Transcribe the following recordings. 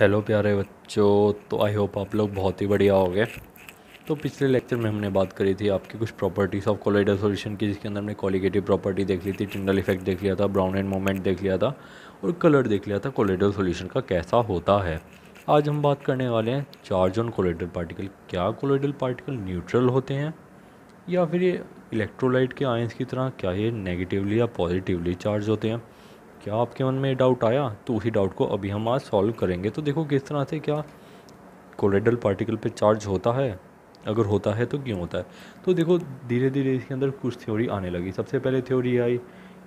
hello प्यारे बच्चों तो आई होप आप लोग बहुत ही बढ़िया हो गए तो पिछले लेक्चर में हमने बात करी थी आपकी कुछ प्रॉपर्टीज़ ऑफ कोलाइडल सॉल्यूशन की जिसके अंदर हमने कॉलीगेटिव प्रॉपर्टी देख ली थी टिंडल इफेक्ट देख लिया था ब्राउन एंड मोमेंट देख लिया था और कलर देख लिया था कोलाइडल सॉल्यूशन का कैसा होता है आज हम बात करने वाले हैं चार्ज ऑन कोलाइडल पार्टिकल क्या कोलाइडल पार्टिकल न्यूट्रल होते हैं या फिर ये इलेक्ट्रोलाइट के आयंस की तरह क्या ये नेगेटिवली या पॉजिटिवली चार्ज होते हैं क्या आपके मन में डाउट आया तो उसी डाउट को अभी हम आज सॉल्व करेंगे तो देखो किस तरह से क्या कोलेडल पार्टिकल पे चार्ज होता है अगर होता है तो क्यों होता है तो देखो धीरे धीरे इसके अंदर कुछ थ्योरी आने लगी सबसे पहले थ्योरी आई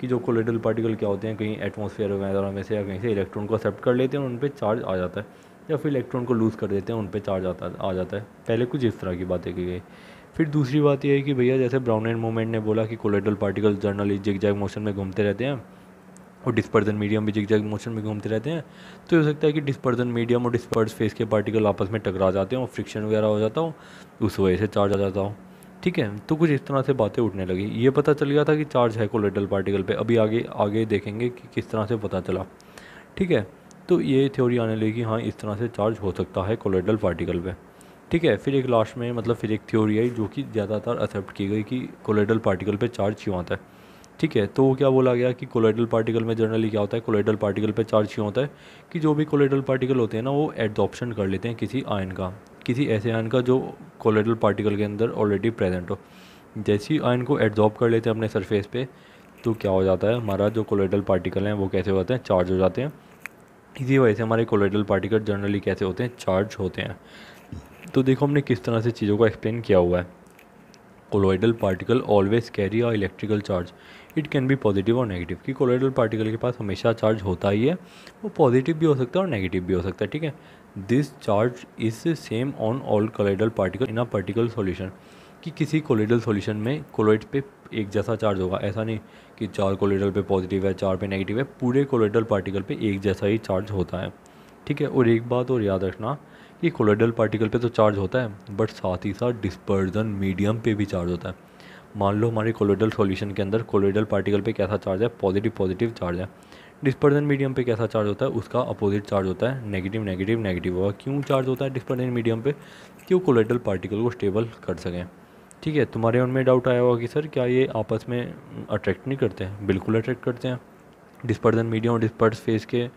कि जो कोलेडल पार्टिकल क्या होते हैं कहीं एटमोसफेयर वगैरह में से या कहीं से इलेक्ट्रॉन को एक्सेप्ट कर लेते हैं उन पर चार्ज आ जाता है या फिर इलेक्ट्रॉन को लूज़ कर देते हैं उन पर चार्ज आता आ जाता है पहले कुछ इस तरह की बातें की गई फिर दूसरी बात यह है कि भैया जैसे ब्राउन एंड मूवमेंट ने बोला कि colloidal particle generally zig zag motion में घूमते रहते हैं और डिस्पर्जन मीडियम भी जिग मोशन में घूमते रहते हैं तो हो सकता है कि डिस्पर्जन मीडियम और डिस्पर्स फेस के पार्टिकल आपस में टकरा जाते हैं और फ्रिक्शन वगैरह हो जाता हो उस वजह से चार्ज आ जाता हो ठीक है तो कुछ इस तरह से बातें उठने लगी ये पता चल गया था कि चार्ज है कोलेटल पार्टिकल पे अभी आगे आगे देखेंगे कि किस तरह से पता चला ठीक है तो ये थ्योरी आने लगी कि हाँ इस तरह से चार्ज हो सकता है कोलेटल पार्टिकल पे ठीक है फिर एक लास्ट में मतलब फिर एक थ्योरी आई जो कि ज़्यादातर एक्सेप्ट की गई कि कोलेटल पार्टिकल पे चार्ज क्यों आता है ठीक है तो क्या बोला गया कि कोलाइडल पार्टिकल में जनरली क्या होता है कोलाइडल पार्टिकल पे चार्ज क्यों होता है कि जो भी कोलाइडल पार्टिकल होते हैं ना वो एडॉप्शन कर लेते हैं किसी आयन का किसी ऐसे आयन का जो कोलाइडल पार्टिकल के अंदर ऑलरेडी प्रेजेंट हो जैसे ही आयन को एडजॉर्ब कर लेते हैं अपने सरफेस पे तो क्या हो जाता है हमारा जो कोलाइडल पार्टिकल हैं वो कैसे होते हैं चार्ज हो जाते हैं इसी वजह से हमारे कोलाइडल पार्टिकल जनरली कैसे होते हैं चार्ज होते हैं तो देखो हमने किस तरह से चीज़ों को एक्सप्लेन किया हुआ है colloidal particle always carry a electrical charge it can be positive और नेगेटिव कि कोलोइडल पार्टिकल के पास हमेशा चार्ज होता ही है वो पॉजिटिव भी हो सकता है और नेगेटिव भी हो सकता है ठीक है this charge is same on all colloidal particle in a particular solution कि किसी कोलोइडल सॉल्यूशन में कोलोइड पे एक जैसा चार्ज होगा ऐसा नहीं कि चार कोलोइडल पे पॉजिटिव है चार पे नेगेटिव है पूरे कोलोइडल पार्टिकल पे एक जैसा ही चार्ज होता है ठीक है और एक बात और याद रखना कि कोलोइडल पार्टिकल पे तो चार्ज होता है बट साथ ही साथ डिस्पर्जन मीडियम पे भी चार्ज होता है मान लो हमारे कोलोइडल सॉल्यूशन के अंदर कोलोइडल पार्टिकल पे कैसा चार्ज है पॉजिटिव पॉजिटिव चार्ज है डिस्पर्जन मीडियम पे कैसा चार्ज होता है उसका अपोजिट चार्ज होता है नेगेटिव नेगेटिव नेगेटिव होगा क्यों चार्ज होता है डिस्पर्जन मीडियम पे कि वो कोलोइडल पार्टिकल को स्टेबल कर सकें ठीक है तुम्हारे उनमें डाउट आया होगा कि सर क्या ये आपस में अट्रैक्ट नहीं करते हैं बिल्कुल अट्रैक्ट करते हैं डिस्पर्जन मीडियम और डिस्पर्स फेस के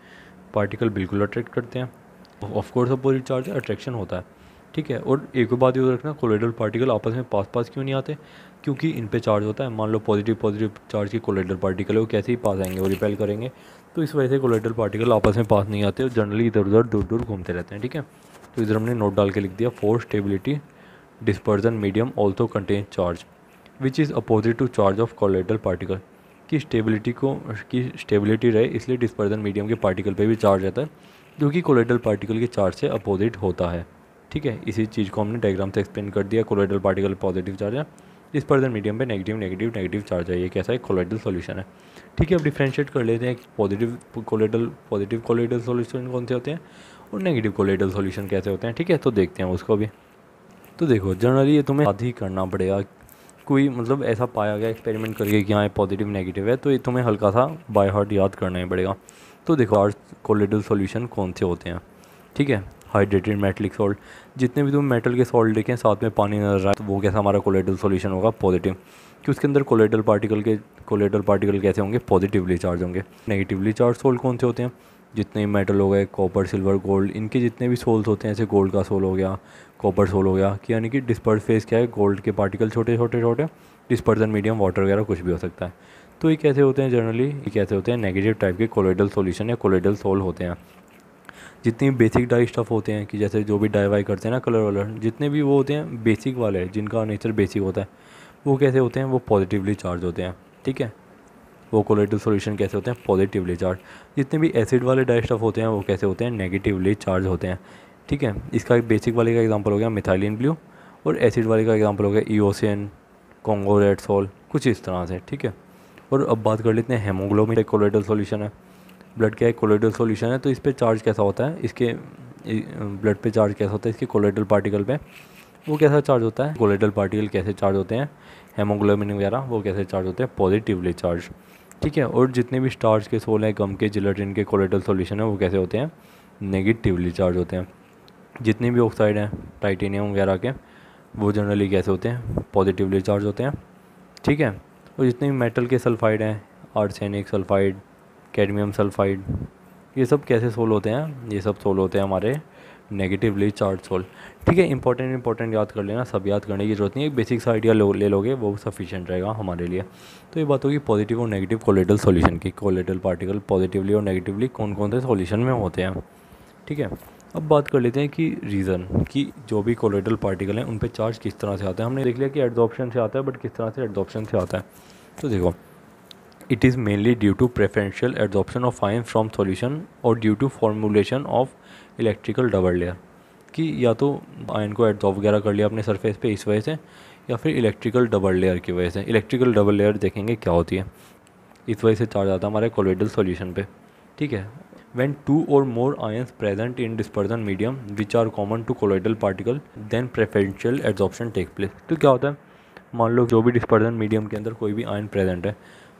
पार्टिकल बिल्कुल अट्रैक्ट करते हैं ऑफकोर्स अपोजिट चार्ज अट्रैक्शन होता है ठीक है और एक और बात याद रखना कोलेडल पार्टिकल आपस में पास पास क्यों नहीं आते क्योंकि इन पे चार्ज होता है मान लो पॉजिटिव पॉजिटिव चार्ज के कोलेडल पार्टिकल है वो कैसे ही पास आएंगे वो रिपेल करेंगे तो इस वजह से कोलेडल पार्टिकल आपस में पास नहीं आते और जनरली इधर उधर दूर दूर घूमते रहते हैं ठीक है तो इधर हमने नोट डाल के लिख दिया for stability dispersion medium also contain charge which is opposite to charge of colloidal particle की स्टेबिलिटी को की स्टेबिलिटी रहे इसलिए डिस्पर्जन मीडियम के पार्टिकल पर भी चार्ज रहता है जो कि कोलेडल पार्टिकल के चार्ज से अपोजिट होता है ठीक है इसी चीज़ को हमने डायग्राम से एक्सप्लेन कर दिया कोलोइडल पार्टिकल पॉजिटिव चार्ज है इस पर मीडियम पे नेगेटिव नेगेटिव नेगेटिव चार्ज है ये कैसा है कोलोइडल सॉल्यूशन है ठीक है अब डिफ्रेंशिएट कर लेते हैं positive colloidal positive colloidal solution कौन से होते हैं और नेगेटिव कोलोइडल सॉल्यूशन कैसे होते हैं ठीक है तो देखते हैं उसको भी तो देखो जनरली ये तुम्हें याद ही करना पड़ेगा कोई मतलब ऐसा पाया गया एक्सपेरिमेंट करके कि हाँ पॉजिटिव नेगेटिव है तो ये तुम्हें हल्का सा बाय हार्ट याद करना ही पड़ेगा तो देखो आर्ट कोलेडल सॉल्यूशन कौन से होते हैं ठीक है हाइड्रेटेड मेटलिक सॉल्ट जितने भी तुम मेटल के सॉल्ट देखें साथ में पानी नजर आए तो वो कैसा हमारा कोलेटल सॉल्यूशन होगा पॉजिटिव कि उसके अंदर कोलेटल पार्टिकल के कोलेटल पार्टिकल कैसे होंगे पॉजिटिवली चार्ज होंगे नेगेटिवली चार्ज सोल्ट कौन से होते हैं जितने भी मेटल हो गए कॉपर सिल्वर गोल्ड इनके जितने भी सोल्स होते हैं जैसे गोल्ड का सोल हो गया कॉपर सोल हो गया कि यानी कि डिस्पर्स फेस क्या है गोल्ड के पार्टिकल छोटे छोटे छोटे डिस्पर्जन मीडियम वाटर वगैरह कुछ भी हो सकता है तो ये कैसे होते हैं जनरली ये कैसे होते हैं नेगेटिव टाइप के कोलेडल सोल्यूशन या कोलेडल सोल होते हैं जितनी बेसिक डाई स्टफ होते हैं कि जैसे जो भी डाई वाई करते हैं ना कलर वलर जितने भी वो होते हैं बेसिक वाले जिनका नेचर बेसिक होता है वो कैसे होते हैं वो पॉजिटिवली चार्ज होते हैं ठीक है वो कोलेटिव सोल्यूशन कैसे होते हैं पॉजिटिवली चार्ज जितने भी एसिड वाले डाई स्टफ होते हैं वो कैसे होते हैं नेगेटिवली चार्ज होते हैं ठीक है इसका एक बेसिक वाले का एग्जाम्पल हो गया मिथाइलिन ब्लू और एसिड वाले का एग्जाम्पल हो गया ईओसियन कॉन्गो रेड सोल कुछ इस तरह से ठीक है और अब बात कर लेते हैं हेमोग्लोबिन एक कोलेटल सोल्यूशन है ब्लड का एक कोलोइडल सोल्यूशन है तो इस पर चार्ज कैसा होता है इसके ब्लड पे चार्ज कैसा होता है इसके कोलोइडल पार्टिकल पे वो कैसा चार्ज होता है कोलेटल पार्टिकल कैसे चार्ज होते हैं हेमोग्लोबिन वगैरह वो कैसे चार्ज होते हैं पॉजिटिवली चार्ज ठीक है और जितने भी स्टार्च के सोल हैं गम के जिलेटिन के कोलेटल सोल्यूशन है वो कैसे होते हैं नेगेटिवली चार्ज होते हैं जितने भी ऑक्साइड हैं टाइटेनियम वगैरह के वो जनरली कैसे होते हैं पॉजिटिवली चार्ज होते हैं ठीक है और जितने भी मेटल के सल्फाइड हैं आर्सेनिक सल्फाइड कैडमियम सल्फाइड ये सब कैसे सोल होते हैं ये सब सोल होते हैं हमारे नेगेटिवली चार्ज सोल ठीक है इंपॉर्टेंट इंपॉर्टेंट याद कर लेना सब याद करने की ज़रूरत नहीं है बेसिक सा आइडिया लो, ले लोगे वो सफिशेंट रहेगा हमारे लिए तो ये बात होगी पॉजिटिव और नेगेटिव कोलेटल सोल्यूशन की कोलेटल पार्टिकल पॉजिटिवली और नेगेटिवली कौन कौन से सोल्यूशन में होते हैं ठीक है अब बात कर लेते हैं कि रीज़न कि जो भी कोलेटल पार्टिकल हैं उन पर चार्ज किस तरह से आता है हमने देख लिया कि एडजॉप्शन से आता है बट किस तरह से एडजॉप्शन से आता है तो देखो It is mainly due to preferential adsorption of ions from solution और due to formulation of electrical double layer कि या तो आयन को एडजॉर्ब वगैरह कर लिया अपने सरफेस पे इस वजह से या फिर इलेक्ट्रिकल डबल लेयर की वजह से इलेक्ट्रिकल डबल लेयर देखेंगे क्या होती है इस वजह से चार्ज आता है हमारे कोलोइडल सॉल्यूशन पे ठीक है when two or more ions present in dispersion medium which are common to colloidal particle then preferential adsorption take place तो क्या होता है मान लो जो भी dispersion medium के अंदर कोई भी ion present है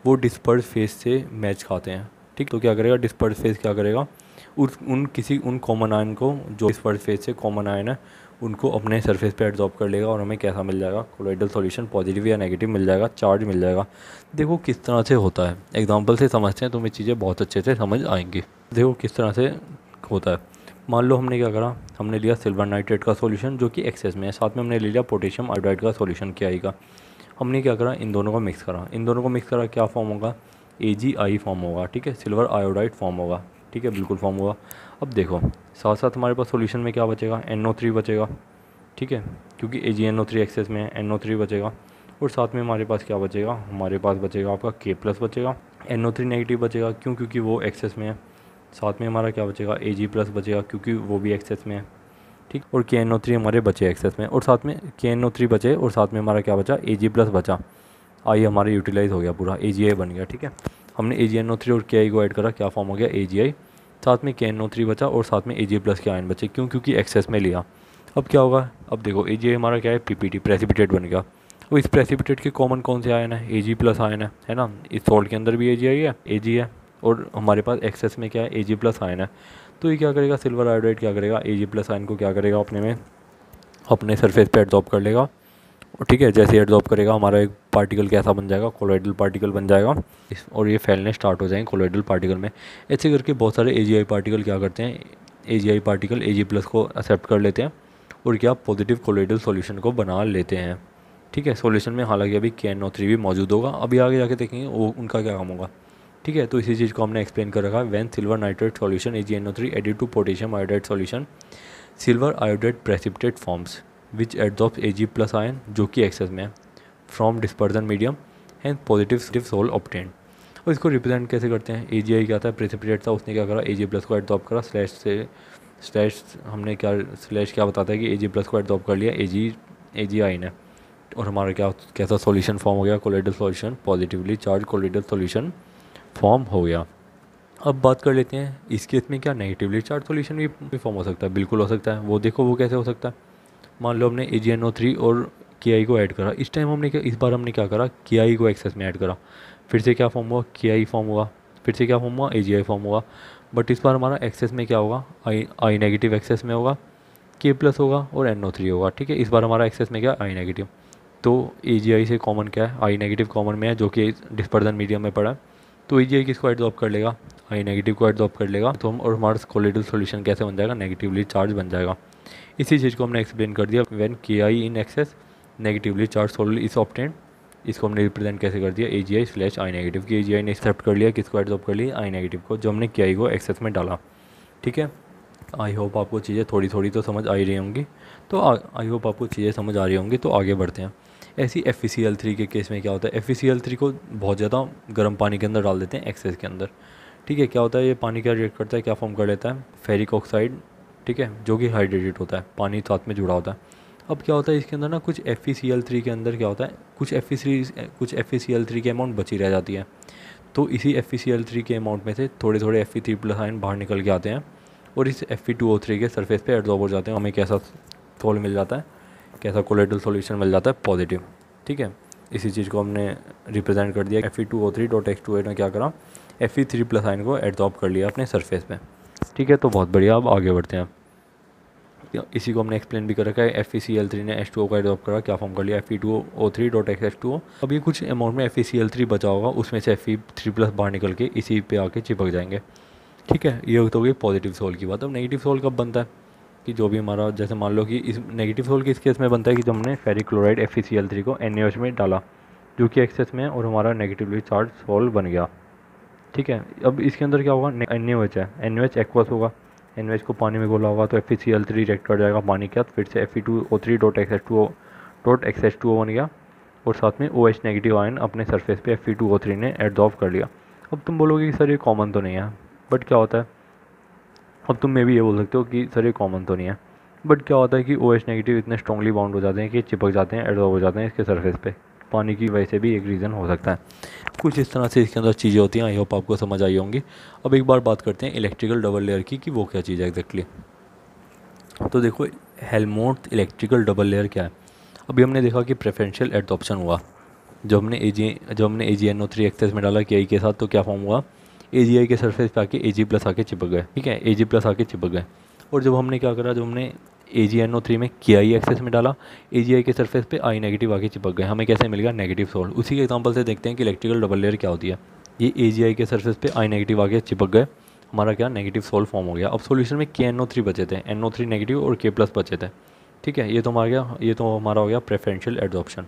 वो डिस्पर्स फेस से मैच खाते हैं ठीक तो क्या करेगा डिस्पर्स फेस क्या करेगा उस उन किसी उन कॉमन आयन को जो डिस्पर्स फेस से कॉमन आयन है उनको अपने सरफेस पे एड्जॉर्ब कर लेगा और हमें कैसा मिल जाएगा कोलोइडल सॉल्यूशन पॉजिटिव या नेगेटिव मिल जाएगा चार्ज मिल जाएगा देखो किस तरह से होता है एग्जाम्पल से समझते हैं तो हमें चीज़ें बहुत अच्छे से समझ आएंगी देखो किस तरह से होता है मान लो हमने क्या करा हमने लिया सिल्वर नाइट्रेट का सॉल्यूशन जो कि एक्सेस में है साथ में हमने ले लिया पोटेशियम आयोडाइड का सॉल्यूशन क्या आएगा हमने क्या करा इन दोनों को मिक्स करा इन दोनों को मिक्स करा क्या फॉर्म होगा ए जी आई फॉर्म होगा ठीक है सिल्वर आयोडाइड फॉर्म होगा ठीक है बिल्कुल फॉर्म होगा अब देखो साथ साथ हमारे पास सोल्यूशन में क्या बचेगा एन ओ थ्री बचेगा ठीक है क्योंकि A G N O three excess में है एन ओ थ्री बचेगा और साथ में हमारे पास क्या बचेगा हमारे पास बचेगा आपका के प्लस बचेगा एन ओ थ्री नेगेटिव बचेगा क्यों क्योंकि वो एक्सेस में है साथ में हमारा क्या बचेगा ए जी प्लस बचेगा क्योंकि वो भी एक्सेस में है ठीक और के एन ओ थ्री हमारे बचे एक्सेस में और साथ में के एन ओ थ्री बचे और साथ में हमारा क्या बचा ए जी प्लस बचा आई हमारा यूटिलाइज़ हो गया पूरा ए जी आई बन गया ठीक है हमने A G N O three और के आई को ऐड करा क्या फॉर्म हो गया ए जी आई साथ में के एन ओ थ्री बचा और साथ में ए जी प्लस के आयन बचे क्यों क्योंकि एक्सेस में लिया अब क्या होगा अब देखो ए जी आई हमारा क्या है पी पी टी प्रेसिपिटेट बन गया और इस प्रेसिपिटेट के कॉमन कौन से आयन है ए जी प्लस आयन है है ना इस सॉल्ट के अंदर भी ए जी आई है ए जी है और हमारे पास एक्सेस में क्या है ए जी प्लस आयन है तो ये क्या करेगा सिल्वर आयोडाइड क्या करेगा ए जी प्लस आयन को क्या करेगा अपने में अपने सरफेस पे एड्जॉर्ब कर लेगा ठीक है जैसे एड्जॉर्ब करेगा हमारा एक पार्टिकल कैसा बन जाएगा कोलोइडल पार्टिकल बन जाएगा और ये फैलने स्टार्ट हो जाएंगे कोलोइडल पार्टिकल में ऐसे करके बहुत सारे ए पार्टिकल क्या करते हैं ए पार्टिकल ए प्लस को एक्सेप्ट कर लेते हैं और क्या पॉजिटिव कोलोइडल सोल्यूशन को बना लेते हैं ठीक है सोल्यूशन में हालांकि अभी कैन ओ थ्री भी मौजूद होगा अभी आगे जाके देखेंगे वो उनका क्या काम होगा ठीक है तो इसी चीज़ को हमने एक्सप्लेन कर रखा है when silver nitrate solution AG N O three added to potassium iodide solution silver iodide precipitate forms which adsorb A G plus ion जो कि एक्सेस में है from dispersion medium and positive sol obtained और इसको represent कैसे करते हैं ए जी आई क्या था प्रेसिपिटेट था उसने क्या करा ए जी प्लस को एडजॉप करा स्लैश से स्लैश हमने क्या स्लैश क्या बताता है कि ए जी प्लस को एडजॉप कर लिया ए जी ए जी आई ने और हमारा क्या कैसा सॉल्यूशन फॉर्म हो गया colloidal solution positively charge colloidal solution form हो गया अब बात कर लेते हैं इस केस में क्या नेगेटिवली चार्ज सोल्यूशन भी फॉर्म हो सकता है बिल्कुल हो सकता है वो देखो वो कैसे हो सकता है मान लो हमने A G N O three और के आई को ऐड करा इस टाइम हमने क्या इस बार हमने क्या करा के आई को एक्सेस में ऐड करा फिर से क्या फॉर्म हुआ के आई फॉर्म हुआ फिर से क्या फॉर्म हुआ ए जी आई फॉर्म हुआ बट इस बार हमारा एक्सेस में क्या होगा आई आई नेगेटिव एक्सेस में होगा के प्लस होगा और एन ओ थ्री होगा ठीक है इस बार हमारा एक्सेस में क्या आई नेगेटिव तो ए जी आई से कॉमन क्या है आई नेगेटिव कॉमन में है जो कि डिस्पर्जन मीडियम में पड़ा है तो जी आई किसको एड्जॉर्ब कर लेगा आई हाँ, नेगेटिव को एड्जॉर्ब कर लेगा तो हम और हमारा कोलेटल सोल्यूशन कैसे बन जाएगा नेगेटिवली चार्ज बन जाएगा इसी चीज़ को हमने एक्सप्लेन कर दिया when K I in excess negatively charge sol is obtained इसको हमने रिप्रेजेंट कैसे कर दिया ए जी आई स्लैश आई नेगेटिव की ए जी आई ने एक्सेप्ट कर लिया किसको एड्जॉर्ब कर लिया आई नेगेटिव को जो हमने के आई को एक्सेस में डाला ठीक है आई होप आपको चीज़ें थोड़ी थोड़ी तो समझ आ रही होंगी तो आई होप आपको चीज़ें समझ आ रही होंगी तो आगे बढ़ते हैं ऐसी F E C L three के केस में क्या होता है F E C L three को बहुत ज़्यादा गर्म पानी के अंदर डाल देते हैं एक्सेस के अंदर ठीक है क्या होता है ये पानी क्या रिएक्ट करता है क्या फॉर्म कर लेता है फेरिक ऑक्साइड ठीक है जो कि हाइड्रेटेड होता है पानी साथ में जुड़ा होता है अब क्या होता है इसके अंदर ना कुछ F E C L three के अंदर क्या होता है कुछ एफ e कुछ F E C L three की अमाउंट बची रह जाती है तो इसी F E C L three के अमाउंट में से थोड़े थोड़े F E three plus ion बाहर निकल के आते हैं और इस F E two O three के सरफेस पे एड्जॉर्ब हो जाते हैं हमें कैसा सोल मिल जाता है कैसा कोलेटल सोल्यूशन मिल जाता है पॉजिटिव ठीक है इसी चीज़ को हमने रिप्रेजेंट कर दिया F E two O three dot X two eight में क्या करा एफ ई थ्री प्लस आइन को एडजॉर्ब कर लिया अपने सरफेस पे ठीक है तो बहुत बढ़िया अब आगे बढ़ते हैं इसी को हमने एक्सप्लेन भी कर रखा है F E C L three ने एच टू ओ का एडॉप करा क्या फॉर्म कर लिया F E two O three dot X H two O अब ये कुछ अमाउंट में F E C L three बचा होगा उसमें से एफ ई थ्री प्लस बाहर निकल के इसी पे आके चिपक जाएंगे ठीक है ये तो होगी पॉजिटिव सोल की बात अब नेगेटिव सोल कब बनता है कि जो भी हमारा जैसे मान लो कि इस नेगेटिव सोल किस केस में बनता है कि जब हमने फेरी क्लोराइड एफ थ्री को एन में डाला जो कि एक्सेस में और हमारा नेगेटिवली चार्ज सोल बन गया ठीक है अब इसके अंदर क्या होगा एन है एन एक्वस होगा एन को पानी में गोला होगा तो एफ थ्री रिएक्ट कर जाएगा पानी के साथ फिर से F two O three dot X two O dot X two O बन गया और साथ में ओ एच नेगेटिव आयन अपने सरफेस पे F E two O three ने एडजॉर्व कर लिया अब तुम बोलोगे कि सर ये कॉमन तो नहीं है बट क्या होता है अब तुम मे भी ये बोल सकते हो कि सर ये कॉमन तो नहीं है बट क्या होता है कि ओ एच नेगेटिव इतने स्ट्रॉगली बाउंड हो जाते हैं कि चिपक जाते हैं एडजॉर्व हो जाते हैं इसके सर्फेस पर पानी की वजह से भी एक रीज़न हो सकता है कुछ इस तरह से इसके अंदर चीज़ें होती हैं आई होप आपको समझ आई होंगी अब एक बार बात करते हैं इलेक्ट्रिकल डबल लेयर की कि वो क्या चीज़ है एग्जैक्टली तो देखो हेलमोट इलेक्ट्रिकल डबल लेयर क्या है अभी हमने देखा कि प्रेफरेंशियल एडोप्शन हुआ जब हमने ए जी जब हमने A G N O three excess में डाला के आई के साथ तो क्या फॉर्म हुआ ए जी आई के सरफेस पे आके ए जी प्लस आके चिपक गए ठीक है ए जी प्लस आके चिपक गए और जब हमने क्या करा जब हमने A G N O three में के आई एक्सेस में डाला ए जी आई के सरफेस पे आई नेगेटिव आके चिपक गए हमें कैसे मिल गया नेगेटिव सोल्ड उसी के एग्जाम्पल से देखते हैं कि इलेक्ट्रिकल डबल लेयर क्या होती है ये ए जी आई के सरफेस पे आई नेगेटिव आके चिपक गए हमारा क्या नेगेटिव सोल्व फॉर्म हो गया अब सोल्यूशन में के एन ओ थ्री बचे थे एन ओ थ्री नेगेटिव और के प्लस बचे थे ठीक है ये तो हमारा गया ये तो हमारा हो गया प्रेफरेंशियल एडजॉप्शन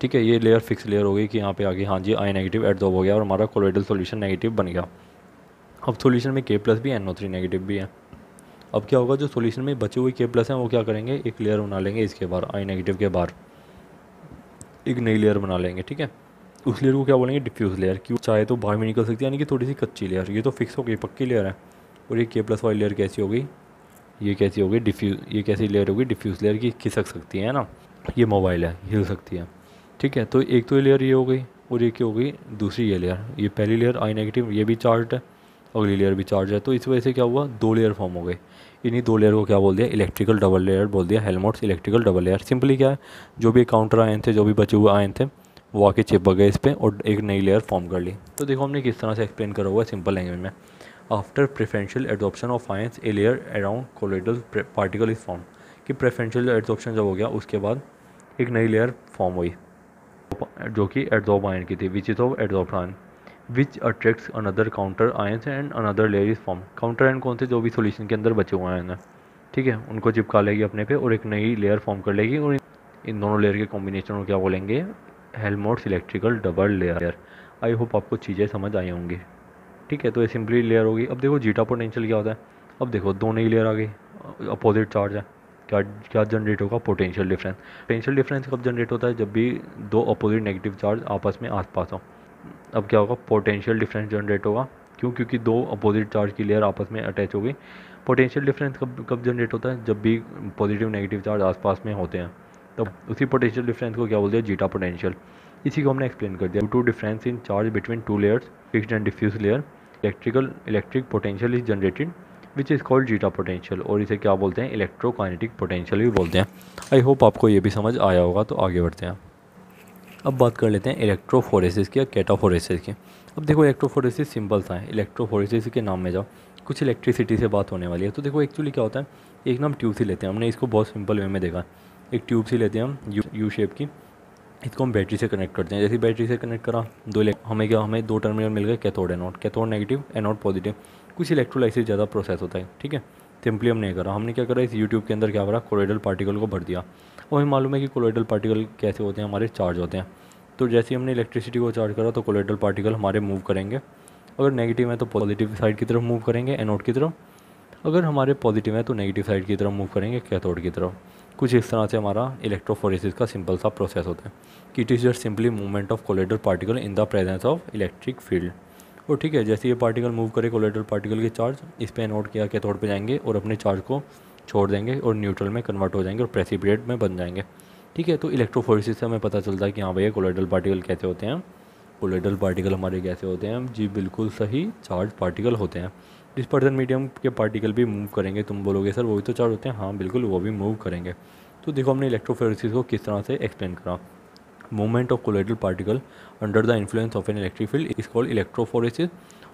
ठीक है ये लेयर फिक्स लेयर हो गई कि यहाँ पे आ गई हाँ जी आई नेगेटिव एडजॉर्ब हो गया और हमारा कोलोइडल सोल्यूशन नेगेटिव बन गया अब सॉल्यूशन में के प्लस भी एन ओ थ्री नेगेटिव भी है अब क्या होगा जो सोल्यूशन में बचे हुए के प्लस हैं वो क्या करेंगे एक लेयर बना लेंगे इसके बाहर आई नेगेटिव के बाहर एक नई लेयर बना लेंगे ठीक है उस लेयर को क्या बोलेंगे डिफ्यूज़ लेयर क्यों चाहे तो बाहर भी निकल सकती है यानी कि थोड़ी सी कच्ची लेयर ये तो फिक्स हो गई पक्की लेयर है और ये के प्लस वाली लेयर कैसी होगी ये कैसी होगी डिफ्यूज़ ये कैसी लेयर होगी डिफ्यूज़ लेयर की खिसक सकती है ना ये मोबाइल है हिल सकती है ठीक है तो एक तो लेयर ये हो गई और एक ये हो गई दूसरी ये लेयर ये पहली लेयर आई नेगेटिव ये भी चार्ज है अगली लेयर भी चार्ज है तो इस वजह से क्या हुआ दो लेयर फॉर्म हो गए इन्हीं दो लेयर को क्या बोल दिया इलेक्ट्रिकल डबल लेयर बोल दिया Helmholtz electrical double layer simply क्या है जो भी काउंटर आयन थे जो भी बचे हुए आयन थे वो आके चिप गए इस पर और एक नई लेयर फॉर्म कर ली तो देखो हमने किस तरह से एक्सप्लेन करा हुआ सिंपल लैंग्वेज में after preferential adsorption of ions a layer around colloidal particle is form कि प्रेफरेंशियल एडोप्शन जब हो गया उसके बाद एक नई लेयर फॉर्म हुई जो कि एडजॉर्ब आयन की थी which is of ion which attracts another counter ion and another layer is form counter ion कौन से जो भी सोल्यूशन के अंदर बचे हुए हैं ठीक है उनको चिपका लेगी अपने पे और एक नई लेयर फॉर्म कर लेगी और इन दोनों लेयर के कॉम्बिनेशन को क्या बोलेंगे Helmholtz electrical double layer I hope आपको चीज़ें समझ आई होंगी ठीक है तो ये सिंपली लेयर होगी अब देखो जीटा पोटेंशियल क्या होता है अब देखो दो नई लेयर आ गई अपोजिट चार्ज है क्या क्या जनरेट होगा पोटेंशियल डिफरेंस पोटेंशियल डिफरेंस कब जनरेट होता है जब भी दो अपोजिट नेगेटिव चार्ज आपस में आसपास हो अब क्या होगा पोटेंशियल डिफरेंस जनरेट होगा क्यों क्योंकि दो अपोजिट चार्ज की लेयर आपस में अटैच हो गई पोटेंशियल डिफरेंस कब कब जनरेट होता है जब भी पॉजिटिव नेगेटिव चार्ज आसपास में होते हैं तब उसी पोटेंशियल डिफरेंस को क्या बोलते हैं जीटा पोटेंशियल इसी को हमने एक्सप्लेन कर दिया to difference in charge between two layers fixed and diffuse layer electrical electric potential is generated which is called zeta potential और इसे क्या बोलते हैं इलेक्ट्रोकाइनेटिक पोटेंशियल भी बोलते हैं आई होप आपको ये भी समझ आया होगा तो आगे बढ़ते हैं अब बात कर लेते हैं इलेक्ट्रोफोरेसिस की या कैटाफोरेसिस की अब देखो इलेक्ट्रोफोरेसिस सिंपल सा है इलेक्ट्रोफोरेसिस के नाम में जाओ कुछ इलेक्ट्रिसिटी से बात होने वाली है तो देखो एक्चुअली क्या होता है एक नाम ट्यूब सी लेते हैं हमने इसको बहुत सिंपल वे में देखा एक ट्यूब सी लेते हैं हम यू यू शेप की इसको हम बैटरी से कनेक्ट करते हैं जैसे बैटरी से कनेक्ट करा दो हमें क्या हमें दो टर्मिनल मिल गए cathode anode cathode negative anode positive कुछ इलेक्ट्रोलाइसिस ज़्यादा प्रोसेस होता है ठीक है सिंपली हमने करा हमने क्या करा इस यूट्यूब के अंदर क्या करा कोलोइडल पार्टिकल को भर दिया और हमें मालूम है कि कोलोइडल पार्टिकल कैसे होते हैं हमारे चार्ज होते हैं तो जैसे हमने इलेक्ट्रिसिटी को चार्ज करा तो कोलोइडल पार्टिकल हमारे मूव करेंगे अगर नेगेटिव है तो पॉजिटिव साइड की तरफ मूव करेंगे एनोड की तरफ अगर हमारे पॉजिटिव है तो नेगेटिव साइड की तरफ मूव करेंगे कैथोड की तरफ कुछ इस तरह से हमारा इलेक्ट्रोफोरेसिस का सिंपल सा प्रोसेस होता है कि it is just simply movement of colloidal particle in the presence of electric field और ठीक है जैसे ये पार्टिकल मूव करे कोलेटर पार्टिकल के चार्ज इस पर एनोड किया के थोड़ पे जाएंगे और अपने चार्ज को छोड़ देंगे और न्यूट्रल में कन्वर्ट हो जाएंगे और प्रेसिपिटेट में बन जाएंगे ठीक है तो इलेक्ट्रोफोरेसिस से हमें पता चलता है कि हाँ भैया कोलेडल पार्टिकल कैसे होते हैं कोलेडल पार्टिकल हमारे कैसे होते हैं जी बिल्कुल सही चार्ज पार्टिकल होते हैं जिस पर्सन मीडियम के पार्टिकल भी मूव करेंगे तुम बोलोगे सर वो भी तो चार्ज होते हैं हाँ बिल्कुल वो भी मूव करेंगे तो देखो हमने इलेक्ट्रोफोरिस को किस तरह से एक्सप्लेन करा movement of colloidal particle under the influence of an electric field is called electrophoresis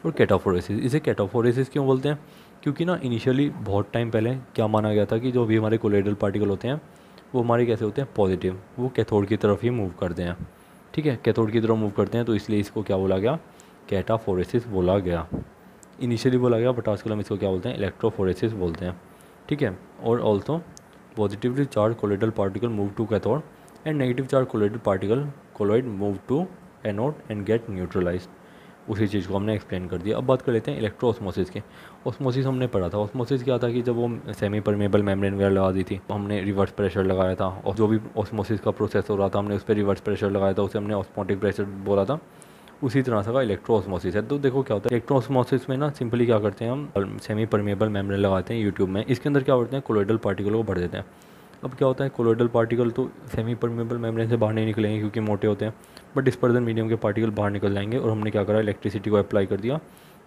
और कैटाफोरेसिस इसे कैटाफोरेसिस क्यों बोलते हैं क्योंकि ना इनिशियली बहुत टाइम पहले क्या माना गया था कि जो भी हमारे कोलेडल पार्टिकल होते हैं वो हमारे कैसे होते हैं पॉजिटिव वो कैथोड की तरफ ही मूव करते हैं ठीक है कैथोड की तरफ मूव करते हैं तो इसलिए इसको क्या बोला गया कैटाफोरेसिस बोला गया इनिशियली बोला गया बट आजकल हम इसको क्या बोलते हैं इलेक्ट्रोफोरेसिस बोलते हैं ठीक है और also positively charge colloidal particle move to cathode and negative charge colloidal particle colloid move to anode and get neutralize उसी चीज़ को हमने एक्सप्लेन कर दिया अब बात कर लेते हैं इलेक्ट्रो ऑस्मोसिस के ऑस्मोसिस हमने पढ़ा था ऑस्मोसिस क्या था कि जब वो सेमी परमेबल मेम्ब्रेन वगैरह लगा दी थी तो हमने रिवर्स प्रेशर लगाया था और जो भी ऑस्मोसिस का प्रोसेस हो रहा था हमने उस पर रिवर्स प्रेशर लगाया था उसे हमने ऑस्मोटिक प्रेशर बोला था उसी तरह से का इलेक्ट्रोसमोसिस है तो देखो क्या होता है इलेक्ट्रोसमोसिस में ना सिंपली क्या करते हैं हम सेमी परमेबल मेम्ब्रेन लगाते हैं यूट्यूब में इसके अंदर क्या होते हैं कोलोइडल पार्टिकल को भर देते हैं अब क्या होता है कोलोइडल पार्टिकल तो सेमी परमेबल मेम्ब्रेन से बाहर नहीं निकलेंगे क्योंकि मोटे होते हैं बट डिस्पर्जन मीडियम के पार्टिकल बाहर निकल जाएंगे और हमने क्या करा इलेक्ट्रिसिटी को अप्लाई कर दिया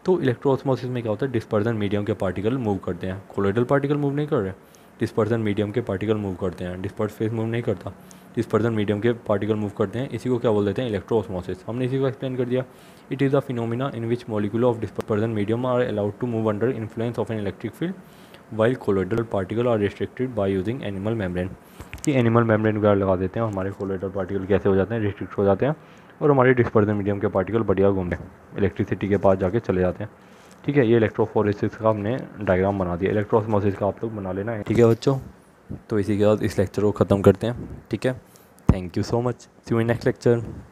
तो इलेक्ट्रोस्मोसिस में क्या होता है डिस्पर्जन मीडियम के पार्टिकल मूव करते हैं कोलोइडल पार्टिकल मूव नहीं कर रहे डिस्पर्जन मीडियम के पार्टिकल मूव करते हैं डिस्पर्स फेस मूव नहीं करता डिस्पर्जन मीडियम के पार्टिकल मूव करते हैं इसी को क्या बोल देते हैं इलेक्ट्रोस्मोसिस हमने इसी को एक्सप्लेन कर दिया it is a phenomena in which molecule of dispersion medium are allowed to move under influence of an electric field while colloidal particle are restricted by using animal membrane कि एनिमल मेम्ब्रेन वगैरह लगा देते हैं हमारे colloidal particle कैसे हो जाते हैं रिस्ट्रिक्ट हो जाते हैं और हमारे डिस्पर्जन मीडियम के पार्टिकल बढ़िया हैं इलेक्ट्रिसिटी के पास जाके चले जाते हैं ठीक है ये इलेक्ट्रोफोरेसिस का हमने डायग्राम बना दिया इलेक्ट्रोसमोसिस का आप लोग बना लेना है ठीक है बच्चों तो इसी के साथ इस लेक्चर को ख़त्म करते हैं ठीक है thank you so much see you in next lecture